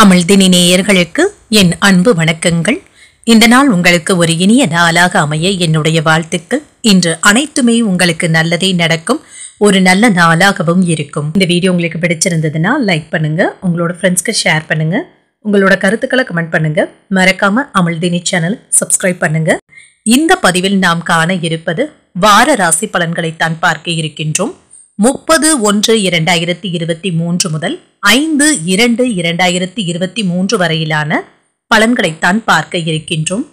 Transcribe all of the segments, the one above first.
அமல் தினி நேயர்களுக்கு என் அன்பு வணக்கங்கள் இந்த நாள் உங்களுக்கு ஒரு இனிய நாளாக அமைய என்னுடைய வாழ்த்துக்கள் இன்று அனைத்துமே உங்களுக்கு நல்லதே நடக்கும் ஒரு நல்ல நாளாகவும் இருக்கும் இந்த வீடியோ உங்களுக்கு பிடிச்சிருந்ததுன்னா லைக் பண்ணுங்க உங்களோட ஃப்ரெண்ட்ஸ்க்கு ஷேர் பண்ணுங்க உங்களோட கருத்துக்களை கமெண்ட் பண்ணுங்க மறக்காம அமல் தினி சேனல் சப்ஸ்கிரைப் பண்ணுங்க இந்த பதிவில் நாம் காண இருப்பது வார ராசி பலன்களைத்தான் பார்க்க இருக்கின்றோம் முப்பது ஒன்று இரண்டாயிரத்தி இருபத்தி மூன்று முதல் ஐந்து இரண்டு இரண்டாயிரத்தி இருபத்தி மூன்று வரையிலான பலன்களைத்தான் பார்க்க இருக்கின்றோம்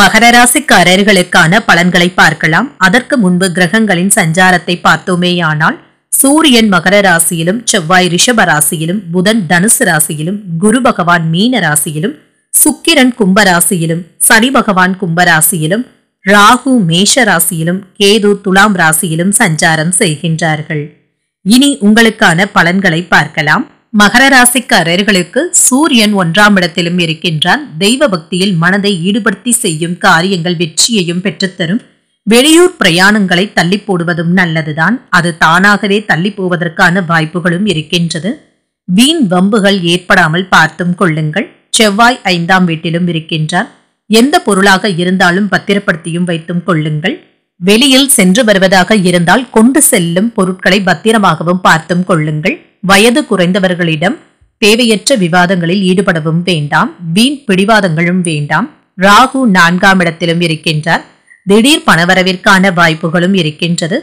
மகர ராசிக்காரர்களுக்கான பலன்களை பார்க்கலாம் அதற்கு முன்பு கிரகங்களின் சஞ்சாரத்தை பார்த்தோமேயானால் சூரியன் மகர ராசியிலும் செவ்வாய் ரிஷப ராசியிலும் புதன் தனுசு ராசியிலும் குரு பகவான் மீன ராசியிலும் சுக்கிரன் கும்பராசியிலும் சனி பகவான் கும்பராசியிலும் ராகு மேஷ ராசியிலும் கேது துலாம் ராசியிலும் சஞ்சாரம் செய்கின்றார்கள் இனி உங்களுக்கான பலன்களை பார்க்கலாம் மகர ராசிக்காரர்களுக்கு சூரியன் ஒன்றாம் இடத்திலும் இருக்கின்றான் தெய்வ பக்தியில் மனதை ஈடுபடுத்தி செய்யும் காரியங்கள் வெற்றியையும் பெற்றுத்தரும் வெளியூர் பிரயாணங்களை தள்ளி போடுவதும் நல்லதுதான் அது தானாகவே தள்ளி போவதற்கான வாய்ப்புகளும் இருக்கின்றது வீண் வம்புகள் ஏற்படாமல் பார்த்தும் கொள்ளுங்கள் செவ்வாய் ஐந்தாம் வீட்டிலும் இருக்கின்றார் எந்த பொருளாக இருந்தாலும் பத்திரப்படுத்தியும் வைத்தும் கொள்ளுங்கள் வெளியில் சென்று வருவதாக இருந்தால் கொண்டு செல்லும் பொருட்களை பத்திரமாகவும் பார்த்தும் கொள்ளுங்கள் வயது குறைந்தவர்களிடம் தேவையற்ற விவாதங்களில் ஈடுபடவும் வேண்டாம் வீண் பிடிவாதங்களும் வேண்டாம் ராகு நான்காம் இடத்திலும் இருக்கின்றார் திடீர் பணவரவிற்கான வாய்ப்புகளும் இருக்கின்றது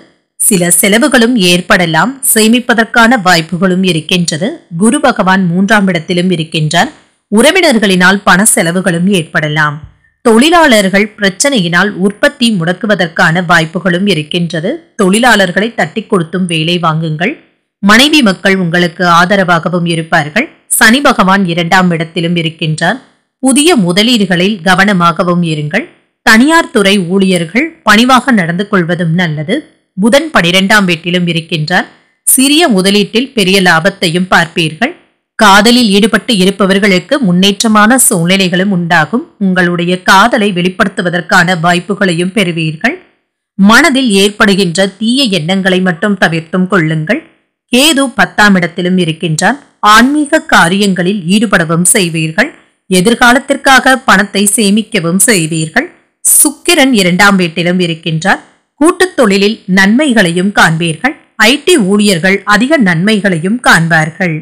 சில செலவுகளும் ஏற்படலாம் சேமிப்பதற்கான வாய்ப்புகளும் இருக்கின்றது குரு பகவான் மூன்றாம் இடத்திலும் இருக்கின்றார் உறவினர்களினால் பண செலவுகளும் ஏற்படலாம் தொழிலாளர்கள் பிரச்சனையினால் உற்பத்தி முடக்குவதற்கான வாய்ப்புகளும் இருக்கின்றது தொழிலாளர்களை தட்டி கொடுத்தும் வேலை வாங்குங்கள் மனைவி மக்கள் உங்களுக்கு ஆதரவாகவும் இருப்பார்கள் சனி பகவான் இரண்டாம் இடத்திலும் இருக்கின்றார் புதிய முதலீடுகளில் கவனமாகவும் இருங்கள் தனியார் துறை ஊழியர்கள் பணிவாக நடந்து கொள்வதும் நல்லது புதன் பனிரெண்டாம் வீட்டிலும் இருக்கின்றார் சிறிய முதலீட்டில் பெரிய லாபத்தையும் பார்ப்பீர்கள் காதலில் ஈடுபட்டு இருப்பவர்களுக்கு முன்னேற்றமான சூழ்நிலைகளும் உண்டாகும் உங்களுடைய காதலை வெளிப்படுத்துவதற்கான வாய்ப்புகளையும் பெறுவீர்கள் மனதில் ஏற்படுகின்ற தீய எண்ணங்களை மட்டும் தவிர்த்தும் கொள்ளுங்கள் கேது பத்தாம் இடத்திலும் இருக்கின்றார் ஆன்மீக காரியங்களில் ஈடுபடவும் செய்வீர்கள் எதிர்காலத்திற்காக பணத்தை சேமிக்கவும் செய்வீர்கள் சுக்கிரன் இரண்டாம் வீட்டிலும் இருக்கின்றார் கூட்டுத் தொழிலில் நன்மைகளையும் காண்பீர்கள் ஐடி ஊழியர்கள் அதிக நன்மைகளையும் காண்பார்கள்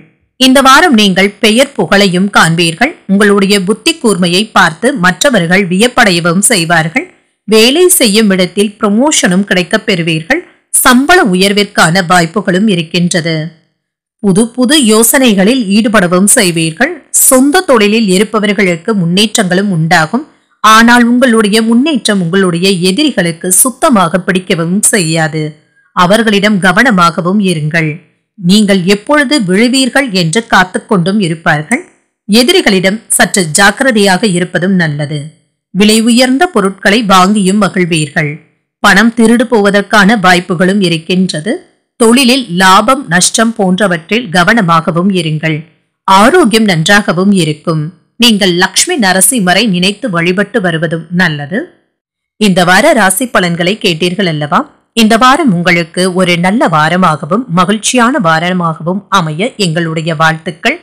இந்த வாரம் நீங்கள் பெயர் புகழையும் காண்பீர்கள் உங்களுடைய புத்தி கூர்மையை பார்த்து மற்றவர்கள் வியப்படையவும் செய்வார்கள் வேலை செய்யும் இடத்தில் ப்ரமோஷனும் கிடைக்கப் பெறுவீர்கள் சம்பள உயர்விற்கான வாய்ப்புகளும் இருக்கின்றது புது புது யோசனைகளில் ஈடுபடவும் செய்வீர்கள் சொந்த தொழிலில் இருப்பவர்களுக்கு முன்னேற்றங்களும் உண்டாகும் ஆனால் உங்களுடைய முன்னேற்றம் உங்களுடைய எதிரிகளுக்கு சுத்தமாக பிடிக்கவும் செய்யாது அவர்களிடம் கவனமாகவும் இருங்கள் நீங்கள் எப்பொழுது விழுவீர்கள் என்று காத்துக்கொண்டும் இருப்பார்கள் எதிரிகளிடம் சற்று ஜாக்கிரதையாக இருப்பதும் நல்லது விலை உயர்ந்த பொருட்களை வாங்கியும் மகிழ்வீர்கள் பணம் திருடு போவதற்கான வாய்ப்புகளும் இருக்கின்றது தொழிலில் லாபம் நஷ்டம் போன்றவற்றில் கவனமாகவும் இருங்கள் ஆரோக்கியம் நன்றாகவும் இருக்கும் நீங்கள் லக்ஷ்மி நரசிம்மரை நினைத்து வழிபட்டு வருவதும் நல்லது இந்த வார ராசி பலன்களை கேட்டீர்கள் அல்லவா இந்த வாரம் உங்களுக்கு ஒரு நல்ல வாரமாகவும் மகிழ்ச்சியான வாரமாகவும் அமைய எங்களுடைய வாழ்த்துக்கள்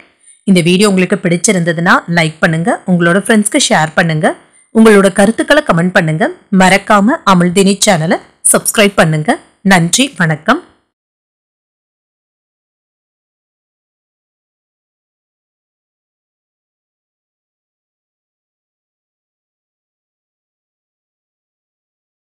இந்த வீடியோ உங்களுக்கு பிடிச்சிருந்ததுன்னா லைக் பண்ணுங்க உங்களோட ஃப்ரெண்ட்ஸ்க்கு ஷேர் பண்ணுங்க உங்களோட கருத்துக்களை கமெண்ட் பண்ணுங்க மறக்காம அமிழ்தினி சேனலை சப்ஸ்கிரைப் பண்ணுங்க நன்றி வணக்கம்